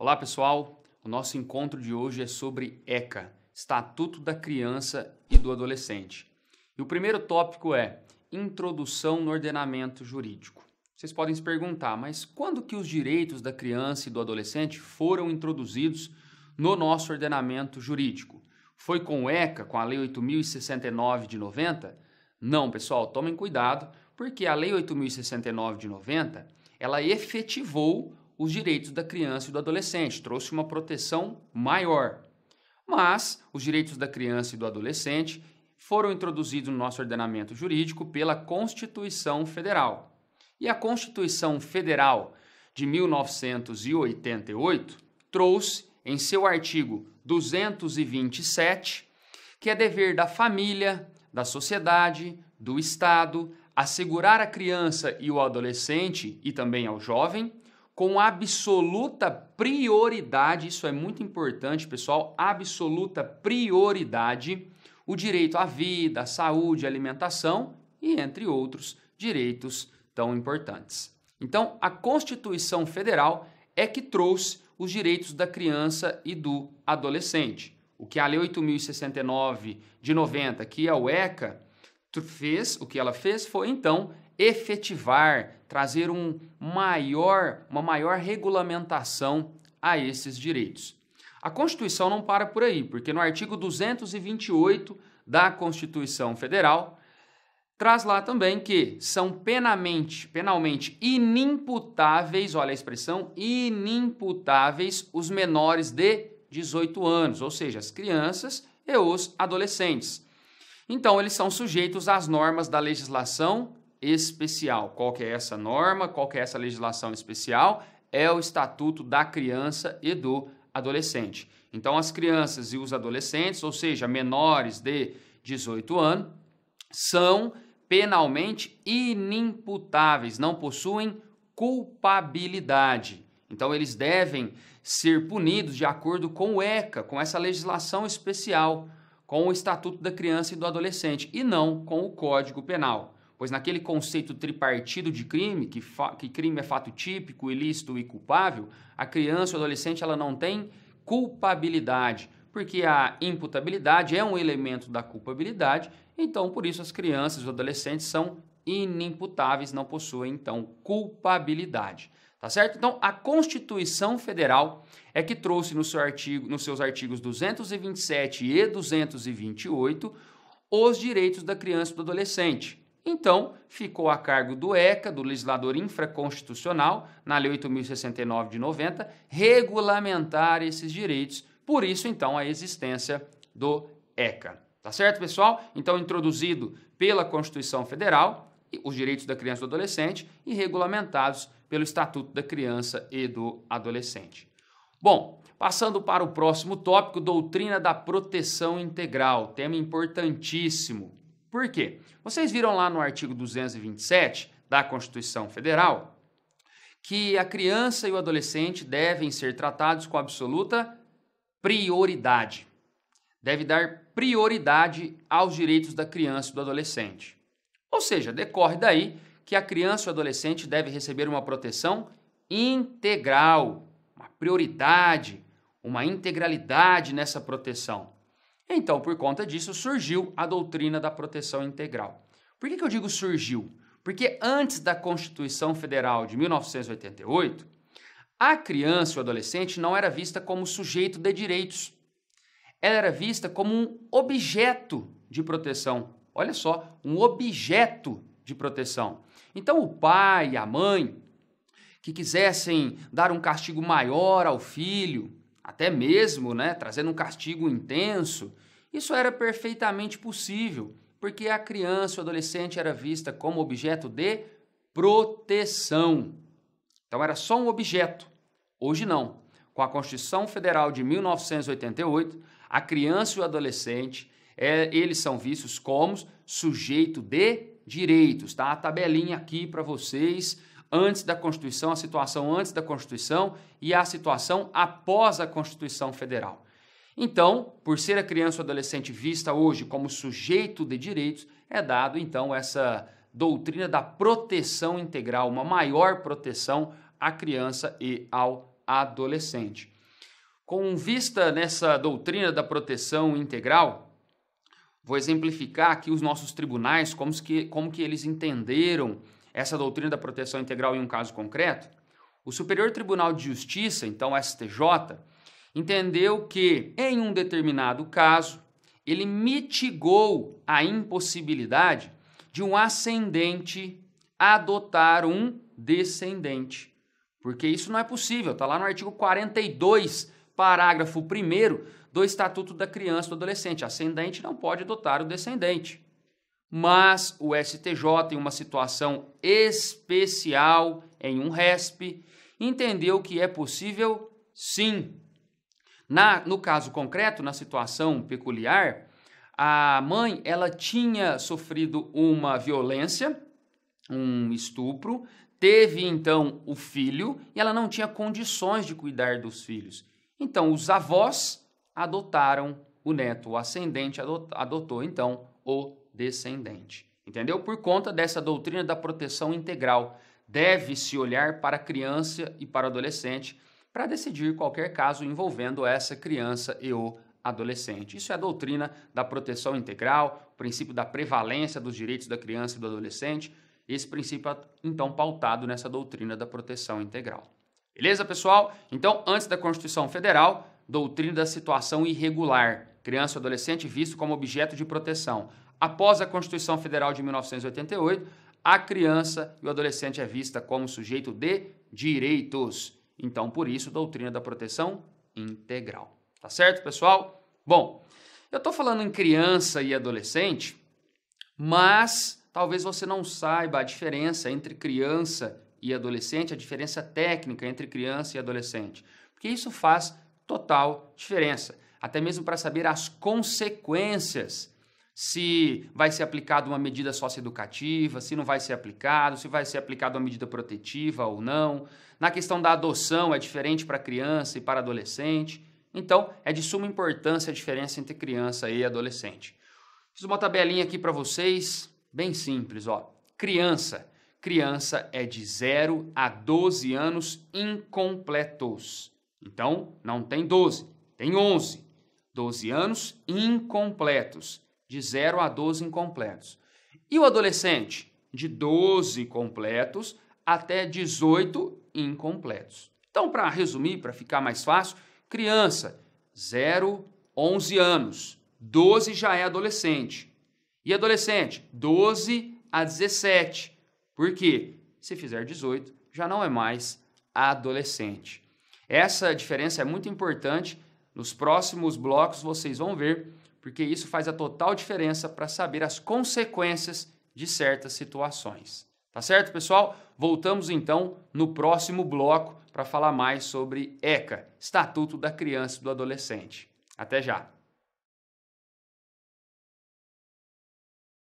Olá, pessoal. O nosso encontro de hoje é sobre ECA, Estatuto da Criança e do Adolescente. E o primeiro tópico é Introdução no Ordenamento Jurídico. Vocês podem se perguntar, mas quando que os direitos da criança e do adolescente foram introduzidos no nosso ordenamento jurídico? Foi com o ECA, com a Lei 8069 de 90? Não, pessoal, tomem cuidado, porque a Lei 8069 de 90, ela efetivou os direitos da criança e do adolescente, trouxe uma proteção maior. Mas os direitos da criança e do adolescente foram introduzidos no nosso ordenamento jurídico pela Constituição Federal. E a Constituição Federal de 1988 trouxe em seu artigo 227 que é dever da família, da sociedade, do Estado assegurar a criança e o adolescente e também ao jovem com absoluta prioridade, isso é muito importante, pessoal, absoluta prioridade, o direito à vida, à saúde, à alimentação e entre outros direitos tão importantes. Então, a Constituição Federal é que trouxe os direitos da criança e do adolescente. O que a Lei 8069 de 90, que é o ECA, fez, o que ela fez foi então efetivar, trazer um maior, uma maior regulamentação a esses direitos. A Constituição não para por aí, porque no artigo 228 da Constituição Federal traz lá também que são penamente, penalmente inimputáveis, olha a expressão, inimputáveis os menores de 18 anos, ou seja, as crianças e os adolescentes. Então, eles são sujeitos às normas da legislação especial. Qual que é essa norma? Qual que é essa legislação especial? É o Estatuto da Criança e do Adolescente. Então, as crianças e os adolescentes, ou seja, menores de 18 anos, são penalmente inimputáveis, não possuem culpabilidade. Então, eles devem ser punidos de acordo com o ECA, com essa legislação especial, com o Estatuto da Criança e do Adolescente, e não com o Código Penal pois naquele conceito tripartido de crime, que, que crime é fato típico, ilícito e culpável, a criança ou adolescente ela não tem culpabilidade, porque a imputabilidade é um elemento da culpabilidade, então por isso as crianças e adolescentes são inimputáveis, não possuem então culpabilidade. Tá certo? Então, a Constituição Federal é que trouxe no seu artigo, nos seus artigos 227 e 228 os direitos da criança e do adolescente. Então, ficou a cargo do ECA, do legislador infraconstitucional, na Lei 8069 de 90, regulamentar esses direitos. Por isso, então, a existência do ECA. Tá certo, pessoal? Então, introduzido pela Constituição Federal, os direitos da criança e do adolescente e regulamentados pelo Estatuto da Criança e do Adolescente. Bom, passando para o próximo tópico, doutrina da proteção integral, tema importantíssimo. Por quê? Vocês viram lá no artigo 227 da Constituição Federal que a criança e o adolescente devem ser tratados com absoluta prioridade. Deve dar prioridade aos direitos da criança e do adolescente. Ou seja, decorre daí que a criança e o adolescente devem receber uma proteção integral, uma prioridade, uma integralidade nessa proteção. Então, por conta disso, surgiu a doutrina da proteção integral. Por que, que eu digo surgiu? Porque antes da Constituição Federal de 1988, a criança ou adolescente não era vista como sujeito de direitos. Ela era vista como um objeto de proteção. Olha só, um objeto de proteção. Então, o pai e a mãe que quisessem dar um castigo maior ao filho, até mesmo né, trazendo um castigo intenso, isso era perfeitamente possível, porque a criança ou adolescente era vista como objeto de proteção. Então era só um objeto. Hoje não. Com a Constituição Federal de 1988, a criança e o adolescente, é, eles são vistos como sujeito de direitos, tá? A tabelinha aqui para vocês antes da Constituição, a situação antes da Constituição e a situação após a Constituição Federal. Então, por ser a criança ou adolescente vista hoje como sujeito de direitos, é dado então essa doutrina da proteção integral, uma maior proteção à criança e ao adolescente. Com vista nessa doutrina da proteção integral, vou exemplificar aqui os nossos tribunais, como que, como que eles entenderam essa doutrina da proteção integral em um caso concreto, o Superior Tribunal de Justiça, então STJ, entendeu que, em um determinado caso, ele mitigou a impossibilidade de um ascendente adotar um descendente. Porque isso não é possível, está lá no artigo 42, parágrafo 1 do Estatuto da Criança e do Adolescente. Ascendente não pode adotar o descendente mas o STJ, em uma situação especial, em um RESP, entendeu que é possível sim. Na, no caso concreto, na situação peculiar, a mãe ela tinha sofrido uma violência, um estupro, teve então o filho e ela não tinha condições de cuidar dos filhos. Então os avós adotaram o neto, o ascendente adotou então o descendente. Entendeu? Por conta dessa doutrina da proteção integral, deve-se olhar para criança e para adolescente para decidir qualquer caso envolvendo essa criança e o adolescente. Isso é a doutrina da proteção integral, o princípio da prevalência dos direitos da criança e do adolescente, esse princípio então pautado nessa doutrina da proteção integral. Beleza, pessoal? Então, antes da Constituição Federal, doutrina da situação irregular, criança e adolescente visto como objeto de proteção. Após a Constituição Federal de 1988, a criança e o adolescente é vista como sujeito de direitos. Então, por isso, doutrina da proteção integral. Tá certo, pessoal? Bom, eu estou falando em criança e adolescente, mas talvez você não saiba a diferença entre criança e adolescente, a diferença técnica entre criança e adolescente, porque isso faz total diferença, até mesmo para saber as consequências se vai ser aplicada uma medida socioeducativa, se não vai ser aplicado, se vai ser aplicada uma medida protetiva ou não. Na questão da adoção, é diferente para criança e para adolescente. Então, é de suma importância a diferença entre criança e adolescente. Fiz uma tabelinha aqui para vocês, bem simples, ó. Criança. Criança é de 0 a 12 anos incompletos. Então, não tem 12, tem 11. 12 anos incompletos de 0 a 12 incompletos. E o adolescente, de 12 completos até 18 incompletos. Então, para resumir, para ficar mais fácil, criança, 0, 11 anos, 12 já é adolescente. E adolescente, 12 a 17. Por quê? Se fizer 18, já não é mais adolescente. Essa diferença é muito importante. Nos próximos blocos vocês vão ver porque isso faz a total diferença para saber as consequências de certas situações. Tá certo, pessoal? Voltamos então no próximo bloco para falar mais sobre ECA, Estatuto da Criança e do Adolescente. Até já!